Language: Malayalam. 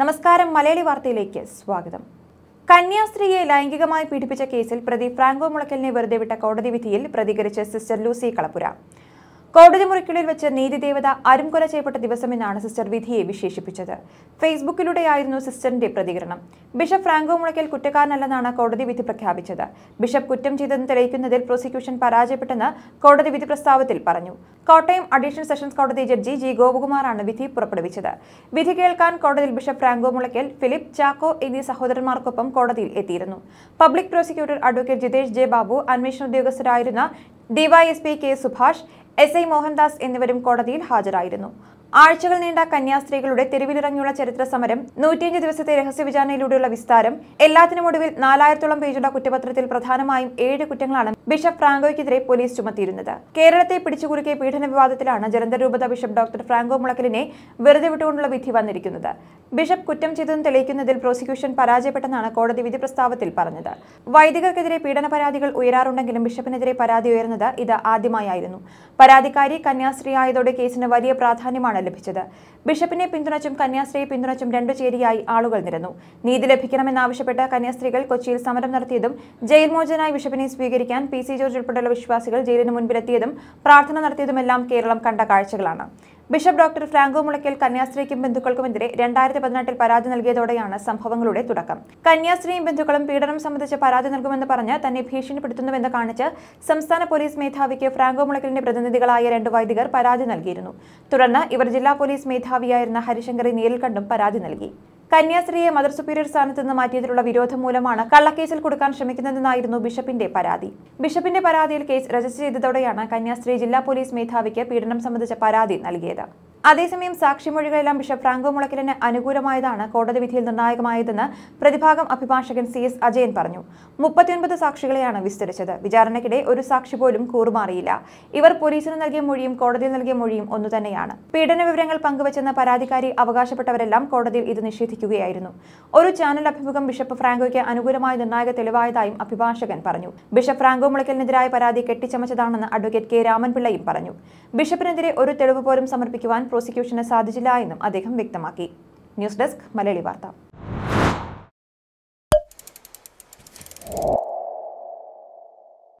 നമസ്കാരം മലയാളി വാർത്തയിലേക്ക് സ്വാഗതം കന്യാസ്ത്രീയെ ലൈംഗികമായി പീഡിപ്പിച്ച കേസിൽ പ്രതി ഫ്രാങ്കോ മുളയ്ക്കലിനെ വെറുതെ വിട്ട കോടതി വിധിയിൽ പ്രതികരിച്ച സിസ്റ്റർ ലൂസി കളപ്പുര കോടതി മുറിക്കുള്ളിൽ വെച്ച് നീതിദേവത അരുംകൊല ചെയ്യപ്പെട്ട ദിവസമെന്നാണ് സിസ്റ്റർ വിധിയെ വിശേഷിപ്പിച്ചത് ഫേസ്ബുക്കിലൂടെയായിരുന്നു സിസ്റ്ററിന്റെ പ്രതികരണം ബിഷപ്പ് ഫ്രാങ്കോ മുളയ്ക്കൽ കുറ്റക്കാരനല്ലെന്നാണ് കോടതി വിധി പ്രഖ്യാപിച്ചത് ബിഷപ്പ് കുറ്റം ചെയ്തെന്ന് തെളിയിക്കുന്നതിൽ പ്രോസിക്യൂഷൻ പരാജയപ്പെട്ടെന്ന് കോടതി വിധി പ്രസ്താവത്തിൽ പറഞ്ഞു കോട്ടയം അഡീഷണൽ സെഷൻസ് കോടതി ജഡ്ജി ജി ഗോപകുമാറാണ് വിധി പുറപ്പെടുവിച്ചത് വിധി കേൾക്കാൻ കോടതിയിൽ bishop Franco Mulakkal Philip Chacko എന്നീ സഹോദരന്മാർക്കൊപ്പം കോടതിയിൽ എത്തിയിരുന്നു public prosecutor advocate Jithesh J Babu അന്വേഷണ ഉദ്യോഗസ്ഥരായിരുന്ന DySP K Subhash S I Mohandas എന്നിവരും കോടതിയിൽ ഹാജരായിരുന്നു ആഴ്ചകൾ നീണ്ട കന്യാസ്ത്രീകളുടെ തെരുവിലിറങ്ങിയുള്ള ചരിത്ര സമരം നൂറ്റിയഞ്ച് ദിവസത്തെ രഹസ്യ വിചാരണയിലൂടെയുള്ള വിസ്താരം എല്ലാത്തിനും ഒടുവിൽ നാലായിരത്തോളം പേജുള്ള കുറ്റപത്രത്തിൽ പ്രധാനമായും ഏഴ് കുറ്റങ്ങളാണ് ബിഷപ്പ് ഫ്രാങ്കോയ്ക്കെതിരെ പോലീസ് ചുമത്തിയിരുന്നത് കേരളത്തെ പിടിച്ചുകുലുക്കിയ പീഡന വിവാദത്തിലാണ് ജലന്ധർ രൂപത ബിഷപ്പ് ഡോക്ടർ ഫ്രാങ്കോ മുളക്കലിനെ വെറുതെ വിട്ടുകൊണ്ടുള്ള വിധി വന്നിരിക്കുന്നത് ബിഷപ്പ് കുറ്റം ചെയ്തതും തെളിയിക്കുന്നതിൽ പ്രോസിക്യൂഷൻ പരാജയപ്പെട്ടെന്നാണ് കോടതി വിധി പ്രസ്താവത്തിൽ പറഞ്ഞത് വൈദികർക്കെതിരെ പീഡന പരാതികൾ ഉയരാറുണ്ടെങ്കിലും ബിഷപ്പിനെതിരെ പരാതി ഉയർന്നത് ഇത് ആദ്യമായായിരുന്നു പരാതിക്കാരി കന്യാസ്ത്രീ ആയതോടെ കേസിന് വലിയ പ്രാധാന്യമാണ് ലഭിച്ചത് ബിഷപ്പിനെ പിന്തുണച്ചും കന്യാസ്ത്രീയെ പിന്തുണച്ചും രണ്ടു ചേരിയായി ആളുകൾ നിരന്നു നീതി ലഭിക്കണമെന്നാവശ്യപ്പെട്ട് കന്യാസ്ത്രീകൾ കൊച്ചിയിൽ സമരം നടത്തിയതും ജയിൽ മോചനായി ബിഷപ്പിനെ സ്വീകരിക്കാൻ പി സി ജോർജ് ഉൾപ്പെടെയുള്ള വിശ്വാസികൾ ജയിലിന് മുൻപിലെത്തിയതും പ്രാർത്ഥന നടത്തിയതുമെല്ലാം കേരളം കണ്ട കാഴ്ചകളാണ് ബിഷപ്പ് ഡോക്ടർ ഫ്രാങ്കോ മുളയ്ക്കൽ കന്യാസ്ത്രീക്കും ബന്ധുക്കൾക്കുമെതിരെ രണ്ടായിരത്തി പതിനെട്ടിൽ പരാതി നൽകിയതോടെയാണ് സംഭവങ്ങളുടെ തുടക്കം കന്യാസ്ത്രീയും ബന്ധുക്കളും പീഡനം സംബന്ധിച്ച് പരാതി നൽകുമെന്ന് പറഞ്ഞ് തന്നെ ഭീഷണിപ്പെടുത്തുന്നുവെന്ന് കാണിച്ച് സംസ്ഥാന പോലീസ് മേധാവിക്ക് ഫ്രാങ്കോ മുളയ്ക്കലിന്റെ പ്രതിനിധികളായ രണ്ട് വൈദികർ പരാതി നൽകിയിരുന്നു തുടർന്ന് ഇവർ ജില്ലാ പോലീസ് മേധാവിയായിരുന്ന ഹരിശങ്കറെ നേരിൽ കണ്ടും പരാതി നൽകി കന്യാസ്ത്രീയെ മദർ സുപ്പീരിയർ സ്ഥാനത്ത് നിന്ന് മാറ്റിയതിലുള്ള വിരോധം മൂലമാണ് കള്ളക്കേസിൽ കൊടുക്കാൻ ശ്രമിക്കുന്നതെന്നായിരുന്നു ബിഷപ്പിന്റെ പരാതി ബിഷപ്പിന്റെ പരാതിയിൽ കേസ് രജിസ്റ്റർ ചെയ്തതോടെയാണ് കന്യാസ്ത്രീ ജില്ലാ പോലീസ് മേധാവിക്ക് പീഡനം സംബന്ധിച്ച പരാതി നൽകിയത് അതേസമയം സാക്ഷിമൊഴികളെല്ലാം ബിഷപ്പ് ഫ്രാങ്കോ മുളയ്ക്കലിന് അനുകൂലമായതാണ് കോടതി വിധിയിൽ നിർണായകമായതെന്ന് പ്രതിഭാഗം അഭിഭാഷകൻ സി എസ് അജയൻ പറഞ്ഞു മുപ്പത്തിയൊൻപത് സാക്ഷികളെയാണ് വിസ്തരിച്ചത് വിചാരണയ്ക്കിടെ ഒരു സാക്ഷി പോലും കൂറുമാറിയില്ല ഇവർ പോലീസിന് നൽകിയ മൊഴിയും കോടതിയിൽ നൽകിയ മൊഴിയും ഒന്നു തന്നെയാണ് പീഡന വിവരങ്ങൾ പങ്കുവച്ചെന്ന പരാതിക്കാരി അവകാശപ്പെട്ടവരെല്ലാം കോടതിയിൽ ഇത് നിഷേധിക്കുകയായിരുന്നു ഒരു ചാനൽ അഭിമുഖം ബിഷപ്പ് ഫ്രാങ്കോയ്ക്ക് അനുകൂലമായ നിർണായക തെളിവായതായും അഭിഭാഷകൻ പറഞ്ഞു ബിഷപ്പ് ഫ്രാങ്കോ മുളയ്ക്കലിനെതിരായ പരാതി കെട്ടിച്ചമച്ചതാണെന്ന് അഡ്വക്കേറ്റ് കെ രാമൻപിള്ളയും പറഞ്ഞു ബിഷപ്പിനെതിരെ ഒരു തെളിവ് പോലും സമർപ്പിക്കുവാൻ പ്രോസിക്യൂഷന് സാധിച്ചില്ല എന്നും അദ്ദേഹം വ്യക്തമാക്കി ന്യൂസ് ഡെസ്ക് മലയാളി വാർത്ത